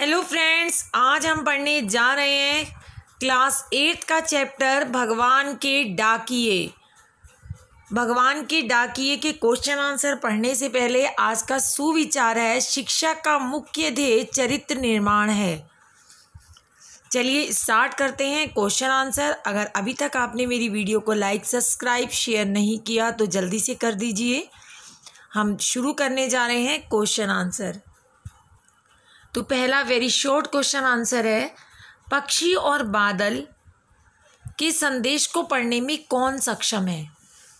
hello friends आज हम पढ़ने जा रहे हैं क्लास एट का चैप्टर भगवान के डाकिए भगवान के डाकिए के क्वेश्चन आंसर पढ़ने से पहले आज का सुविचार है शिक्षा का मुख्य ध्येय चरित्र निर्माण है चलिए स्टार्ट करते हैं क्वेश्चन आंसर अगर अभी तक आपने मेरी वीडियो को लाइक सब्सक्राइब शेयर नहीं किया तो जल्दी से कर दीजिए हम शुरू करने जा रहे हैं क्वेश्चन आंसर तो पहला वेरी शॉर्ट क्वेश्चन आंसर है पक्षी और बादल के संदेश को पढ़ने में कौन सक्षम है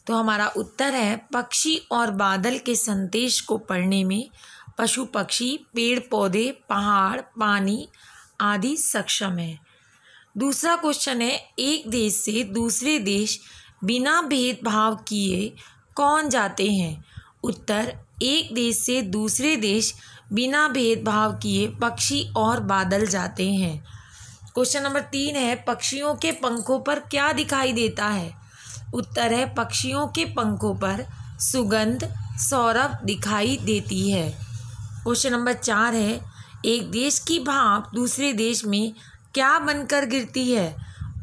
तो हमारा उत्तर है पक्षी और बादल के संदेश को पढ़ने में पशु पक्षी पेड़ पौधे पहाड़ पानी आदि सक्षम है दूसरा क्वेश्चन है एक देश से दूसरे देश बिना भेदभाव किए कौन जाते हैं उत्तर एक देश से दूसरे देश बिना भेदभाव किए पक्षी और बादल जाते हैं क्वेश्चन नंबर तीन है पक्षियों के पंखों पर क्या दिखाई देता है उत्तर है पक्षियों के पंखों पर सुगंध सौरभ दिखाई देती है क्वेश्चन नंबर चार है एक देश की भाप दूसरे देश में क्या बनकर गिरती है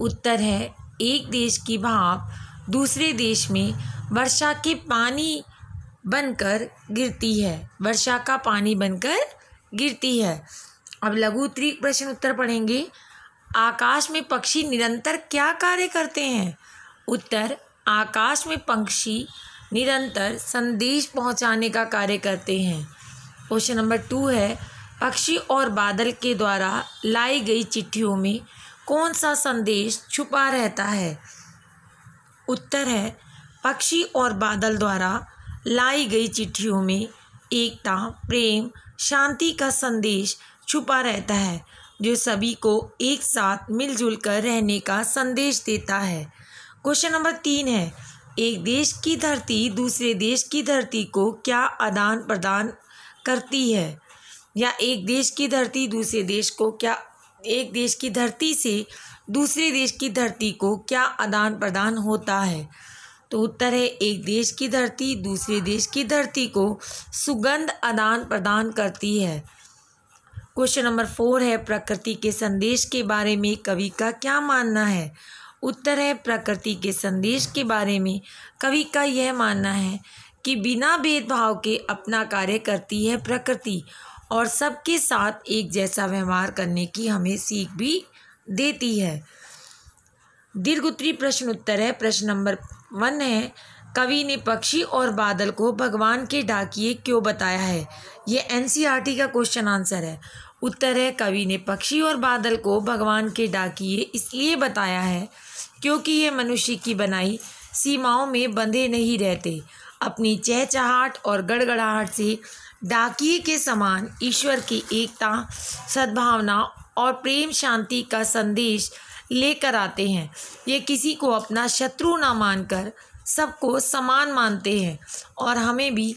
उत्तर है एक देश की भाप दूसरे देश में वर्षा के पानी बनकर गिरती है वर्षा का पानी बनकर गिरती है अब लघु उत्तरी प्रश्न उत्तर पढ़ेंगे आकाश में पक्षी निरंतर क्या कार्य करते हैं उत्तर आकाश में पक्षी निरंतर संदेश पहुंचाने का कार्य करते हैं क्वेश्चन नंबर टू है पक्षी और बादल के द्वारा लाई गई चिट्ठियों में कौन सा संदेश छुपा रहता है उत्तर है पक्षी और बादल द्वारा लाई गई चिट्ठियों में एकता प्रेम शांति का संदेश छुपा रहता है जो सभी को एक साथ मिलजुल कर रहने का संदेश देता है क्वेश्चन नंबर तीन है एक देश की धरती दूसरे देश की धरती को क्या आदान प्रदान करती है या एक देश की धरती दूसरे देश को क्या एक देश की धरती से दूसरे देश की धरती को क्या आदान प्रदान होता है तो उत्तर है एक देश की धरती दूसरे देश की धरती को सुगंध आदान प्रदान करती है क्वेश्चन नंबर फोर है प्रकृति के संदेश के बारे में कवि का क्या मानना है उत्तर है प्रकृति के संदेश के बारे में कवि का यह मानना है कि बिना भेदभाव के अपना कार्य करती है प्रकृति और सबके साथ एक जैसा व्यवहार करने की हमें सीख भी देती है दीर्घ उत्तरी प्रश्न उत्तर है प्रश्न नंबर वन है कवि ने पक्षी और बादल को भगवान के डाकिए क्यों बताया है ये एन e का क्वेश्चन आंसर है उत्तर है कवि ने पक्षी और बादल को भगवान के डाकिए इसलिए बताया है क्योंकि ये मनुष्य की बनाई सीमाओं में बंधे नहीं रहते अपनी चहचहाट और गड़गड़ाहट से डाकिए के समान ईश्वर की एकता सद्भावना और प्रेम शांति का संदेश लेकर आते हैं ये किसी को अपना शत्रु ना मानकर सबको समान मानते हैं और हमें भी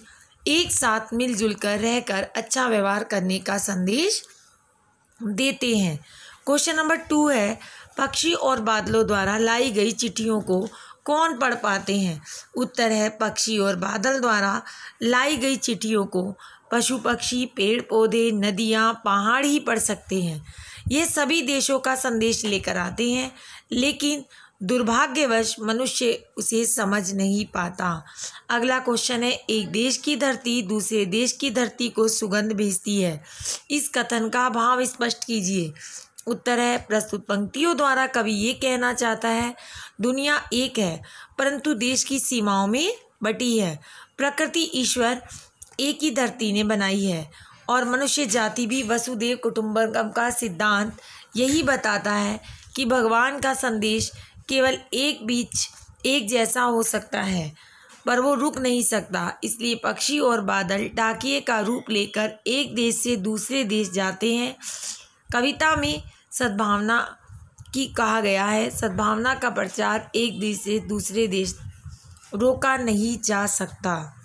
एक साथ मिलजुल कर रहकर अच्छा व्यवहार करने का संदेश देते हैं क्वेश्चन नंबर टू है पक्षी और बादलों द्वारा लाई गई चिट्ठियों को कौन पढ़ पाते हैं उत्तर है पक्षी और बादल द्वारा लाई गई चिट्ठियों को पशु पक्षी पेड़ पौधे नदियाँ पहाड़ ही पढ़ सकते हैं ये सभी देशों का संदेश लेकर आते हैं लेकिन दुर्भाग्यवश मनुष्य उसे समझ नहीं पाता अगला क्वेश्चन है एक देश की धरती दूसरे देश की धरती को सुगंध भेजती है इस कथन का भाव स्पष्ट कीजिए उत्तर है प्रस्तुत पंक्तियों द्वारा कवि ये कहना चाहता है दुनिया एक है परंतु देश की सीमाओं में बटी है प्रकृति ईश्वर एक ही धरती ने बनाई है और मनुष्य जाति भी वसुदेव कुटुम्बकम का सिद्धांत यही बताता है कि भगवान का संदेश केवल एक बीच एक जैसा हो सकता है पर वो रुक नहीं सकता इसलिए पक्षी और बादल डाकिए का रूप लेकर एक देश से दूसरे देश जाते हैं कविता में सद्भावना की कहा गया है सद्भावना का प्रचार एक देश से दूसरे देश रोका नहीं जा सकता